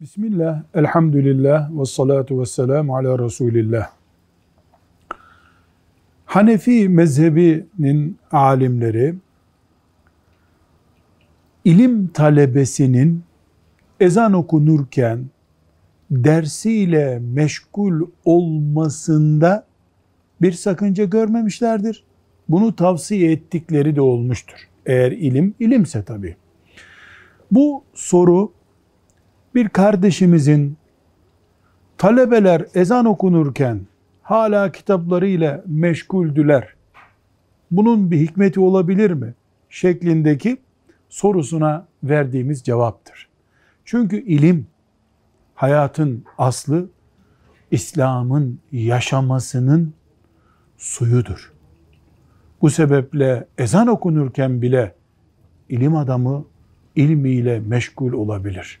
Bismillah, elhamdülillah ve salatu ve selamu ala Resulillah. Hanefi mezhebinin alimleri, ilim talebesinin ezan okunurken dersiyle meşgul olmasında bir sakınca görmemişlerdir. Bunu tavsiye ettikleri de olmuştur. Eğer ilim, ilimse tabii. Bu soru bir kardeşimizin talebeler ezan okunurken hala kitapları ile meşguldüler. Bunun bir hikmeti olabilir mi? şeklindeki sorusuna verdiğimiz cevaptır. Çünkü ilim hayatın aslı İslam'ın yaşamasının suyudur. Bu sebeple ezan okunurken bile ilim adamı ilmiyle meşgul olabilir.''